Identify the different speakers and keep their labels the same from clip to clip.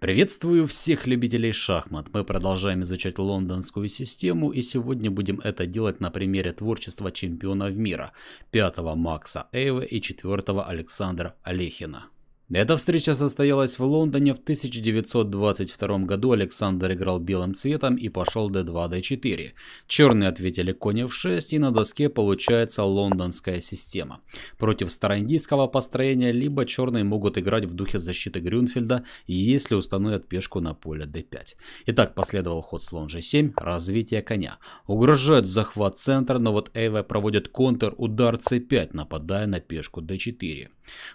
Speaker 1: Приветствую всех любителей шахмат. Мы продолжаем изучать лондонскую систему и сегодня будем это делать на примере творчества чемпионов мира, пятого Макса Эйва и четвертого Александра Олехина. Эта встреча состоялась в Лондоне в 1922 году. Александр играл белым цветом и пошел d2, d4. Черные ответили конь f6 и на доске получается лондонская система. Против староиндийского построения либо черные могут играть в духе защиты Грюнфельда, если установят пешку на поле d5. Итак, последовал ход слон g7, развитие коня. Угрожает захват центра, но вот Эйва проводит контр-удар c5, нападая на пешку d4.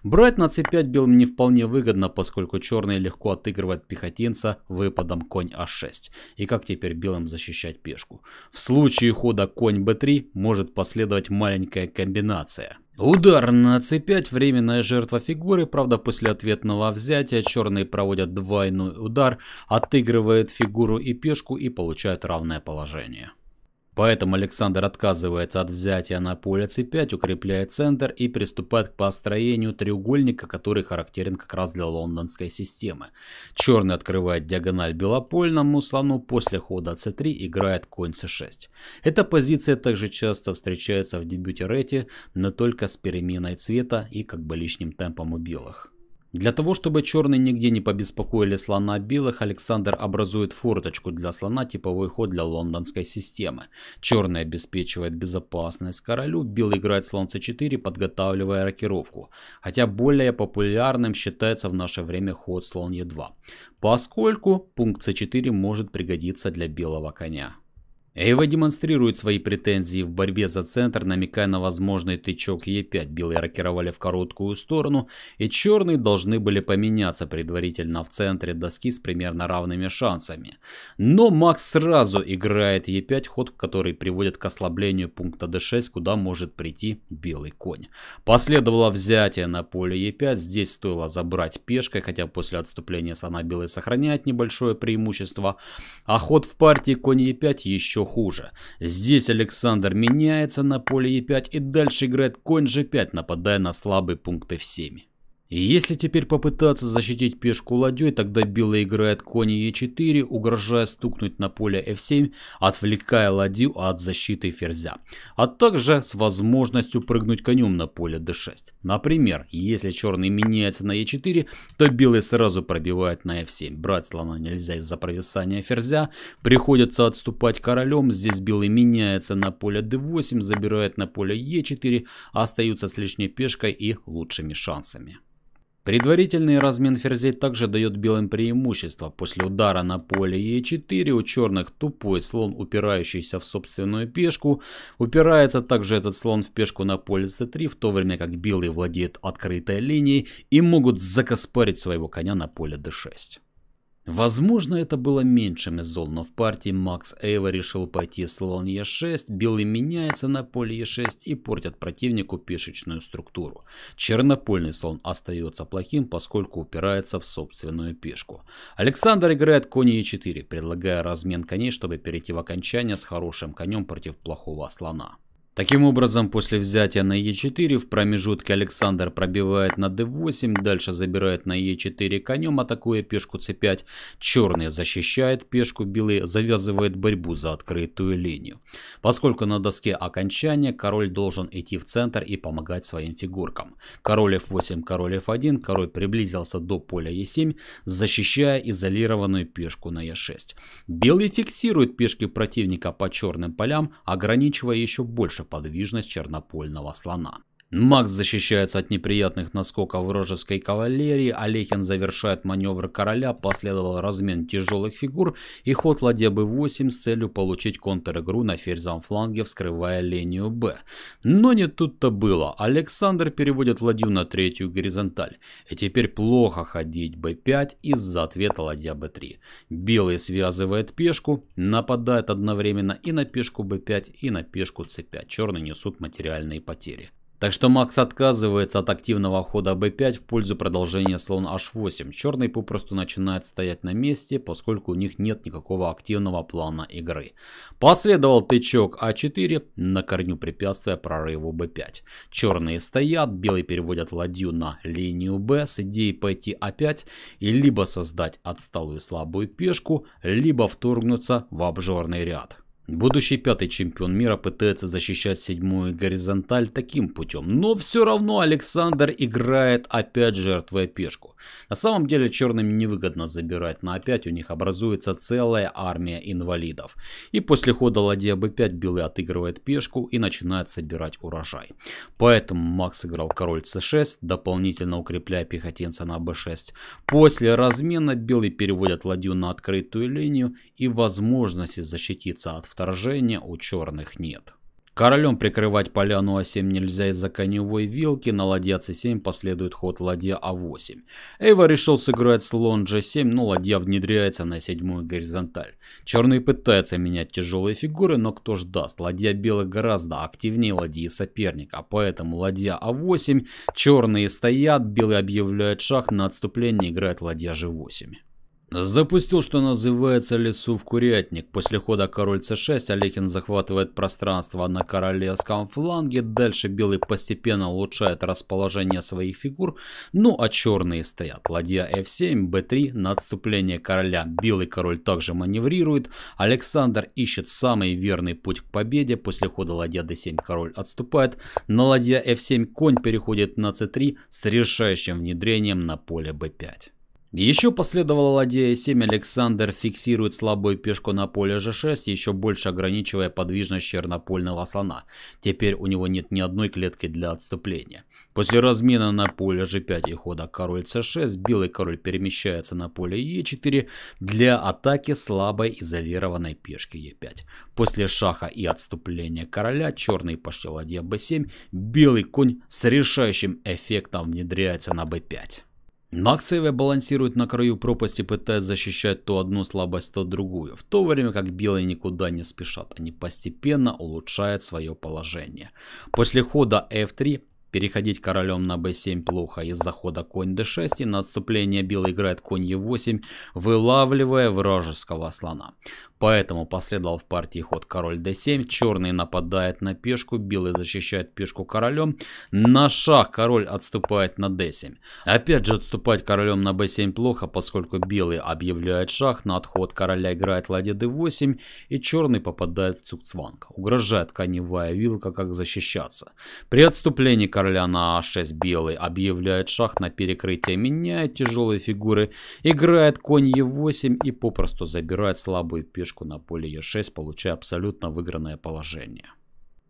Speaker 1: Брать на c5 белым не вполне выгодно, поскольку черные легко отыгрывают пехотинца выпадом конь а6. И как теперь белым защищать пешку? В случае хода конь b3 может последовать маленькая комбинация. Удар на c5, временная жертва фигуры, правда после ответного взятия черные проводят двойной удар, отыгрывают фигуру и пешку и получают равное положение. Поэтому Александр отказывается от взятия на поле c5, укрепляет центр и приступает к построению треугольника, который характерен как раз для лондонской системы. Черный открывает диагональ белопольному слону, после хода c3 играет конь c6. Эта позиция также часто встречается в дебюте рети, но только с переменой цвета и как бы лишним темпом у белых. Для того, чтобы черные нигде не побеспокоили слона белых, Александр образует форточку для слона, типовой ход для лондонской системы. Черный обеспечивает безопасность королю, белый играет слон c4, подготавливая рокировку. Хотя более популярным считается в наше время ход слон e2, поскольку пункт c4 может пригодиться для белого коня. Эйва демонстрирует свои претензии в борьбе за центр, намекая на возможный тычок Е5. Белые рокировали в короткую сторону, и черные должны были поменяться предварительно в центре доски с примерно равными шансами. Но Макс сразу играет Е5, ход, который приводит к ослаблению пункта D6, куда может прийти белый конь. Последовало взятие на поле Е5, здесь стоило забрать пешкой, хотя после отступления слона белый сохраняет небольшое преимущество, а ход в партии конь Е5 еще что хуже. Здесь Александр меняется на поле e 5 и дальше играет конь G5, нападая на слабые пункты в всеми. И если теперь попытаться защитить пешку ладьей, тогда белый играет кони е 4 угрожая стукнуть на поле f7, отвлекая ладью от защиты ферзя, а также с возможностью прыгнуть конем на поле d6. Например, если черный меняется на е 4 то белый сразу пробивает на f7. Брать слона нельзя из-за провисания ферзя, приходится отступать королем, здесь белый меняется на поле d8, забирает на поле е 4 остаются с лишней пешкой и лучшими шансами. Предварительный размен ферзей также дает белым преимущество. После удара на поле Е4 у черных тупой слон, упирающийся в собственную пешку. Упирается также этот слон в пешку на поле С3, в то время как белые владеют открытой линией и могут закоспарить своего коня на поле d6. Возможно, это было меньшим из зол, но в партии Макс Эйва решил пойти слон Е6, белый меняется на поле Е6 и портят противнику пешечную структуру. Чернопольный слон остается плохим, поскольку упирается в собственную пешку. Александр играет конь Е4, предлагая размен коней, чтобы перейти в окончание с хорошим конем против плохого слона. Таким образом, после взятия на Е4 в промежутке Александр пробивает на d8, дальше забирает на Е4 конем, атакуя пешку c5. Черный защищает пешку, белый завязывает борьбу за открытую линию. Поскольку на доске окончания, король должен идти в центр и помогать своим фигуркам. Король f8, король f1, король приблизился до поля Е7, защищая изолированную пешку на Е6. Белый фиксирует пешки противника по черным полям, ограничивая еще больше подвижность чернопольного слона. Макс защищается от неприятных наскоков вражеской кавалерии, Олехин завершает маневр короля, последовал размен тяжелых фигур и ход ладья b8 с целью получить контр-игру на ферзом фланге, вскрывая линию b. Но не тут-то было. Александр переводит ладью на третью горизонталь. И теперь плохо ходить b5 из-за ответа ладья b3. Белый связывает пешку, нападает одновременно и на пешку b5, и на пешку c5. Черные несут материальные потери. Так что Макс отказывается от активного хода b5 в пользу продолжения слон h8. Черный попросту начинает стоять на месте, поскольку у них нет никакого активного плана игры. Последовал тычок a4, а на корню препятствия прорыву b5. Черные стоят, белые переводят ладью на линию b с идеей пойти a5 а и либо создать отсталую слабую пешку, либо вторгнуться в обжорный ряд. Будущий пятый чемпион мира пытается защищать седьмую горизонталь таким путем, но все равно Александр играет опять жертвой пешку. На самом деле черным невыгодно забирать, на опять у них образуется целая армия инвалидов. И после хода ладья b5 белый отыгрывает пешку и начинает собирать урожай. Поэтому Макс играл король c6, дополнительно укрепляя пехотенца на b6. После размена белый переводит ладью на открытую линию и возможности защититься от вторжения у черных нет. Королем прикрывать поляну А7 нельзя из-за коневой вилки, на ладья С7 последует ход ладья А8. Эйва решил сыграть слон G7, но ладья внедряется на седьмую горизонталь. Черные пытаются менять тяжелые фигуры, но кто ж даст, ладья белых гораздо активнее ладьи соперника, поэтому ладья А8, черные стоят, белые объявляют шаг, на отступление играет ладья G8. Запустил, что называется, лесу в курятник. После хода король c6 Олехин захватывает пространство на королевском фланге. Дальше белый постепенно улучшает расположение своих фигур. Ну а черные стоят. Ладья f7, b3 на отступление короля. Белый король также маневрирует. Александр ищет самый верный путь к победе. После хода ладья d7 король отступает. На ладья f7 конь переходит на c3 с решающим внедрением на поле b5. Еще последовала ладья e7, Александр фиксирует слабую пешку на поле g6, еще больше ограничивая подвижность чернопольного слона. Теперь у него нет ни одной клетки для отступления. После размена на поле g5 и хода король c6, белый король перемещается на поле e4 для атаки слабой изолированной пешки e5. После шаха и отступления короля черный пошел ладья b7, белый конь с решающим эффектом внедряется на b5. Наксевы балансирует на краю пропасти, пытаясь защищать то одну слабость, то другую, в то время как белые никуда не спешат, они постепенно улучшают свое положение. После хода f3 переходить королем на b7 плохо из-за хода конь d6 и на отступление белый играет конь e8, вылавливая вражеского слона. Поэтому последовал в партии ход король d7, черный нападает на пешку, белый защищает пешку королем. На шах король отступает на d7. Опять же отступать королем на b7 плохо, поскольку белый объявляет шах, на отход короля играет ладья d8 и черный попадает в цукцванг. Угрожает коневая вилка, как защищаться. При отступлении короля на a6 а белый объявляет шах, на перекрытие меняет тяжелые фигуры, играет конь e8 и попросту забирает слабую пешку фишку на поле Е6, получая абсолютно выигранное положение.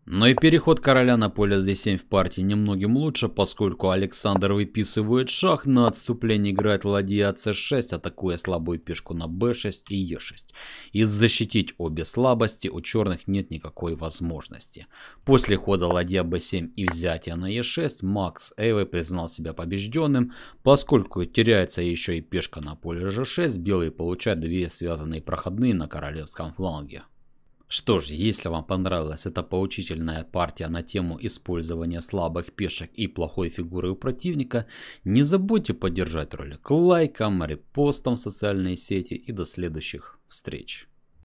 Speaker 1: Но и переход короля на поле d7 в партии немногим лучше, поскольку Александр выписывает шах, на отступление играет ладья c6, а атакуя слабую пешку на b6 и e6. И защитить обе слабости у черных нет никакой возможности. После хода ладья b7 и взятия на e6, Макс Эйвой признал себя побежденным, поскольку теряется еще и пешка на поле g6, белые получают две связанные проходные на королевском фланге. Что ж, если вам понравилась эта поучительная партия на тему использования слабых пешек и плохой фигуры у противника, не забудьте поддержать ролик лайком, репостом в социальные сети и до следующих встреч.